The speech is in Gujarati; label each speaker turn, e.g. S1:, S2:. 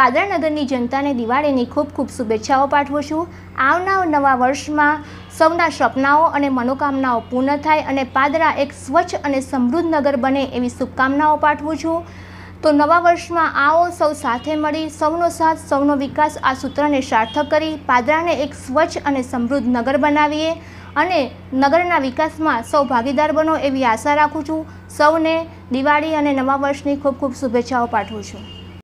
S1: પાદરા નગરની જનતાને દિવાળીની ખૂબ ખૂબ શુભેચ્છાઓ પાઠવું છું આવનાર નવા વર્ષમાં સૌના સપનાઓ અને મનોકામનાઓ પૂર્ણ થાય અને પાદરા એક સ્વચ્છ અને સમૃદ્ધ નગર બને એવી શુભકામનાઓ પાઠવું છું તો નવા વર્ષમાં આવો સૌ સાથે મળી સૌનો સાથ સૌનો વિકાસ આ સૂત્રને સાર્થક કરી પાદરાને એક સ્વચ્છ અને સમૃદ્ધ નગર બનાવીએ અને નગરના વિકાસમાં સૌ ભાગીદાર બનો એવી આશા રાખું છું સૌને દિવાળી અને નવા વર્ષની ખૂબ ખૂબ શુભેચ્છાઓ પાઠવું છું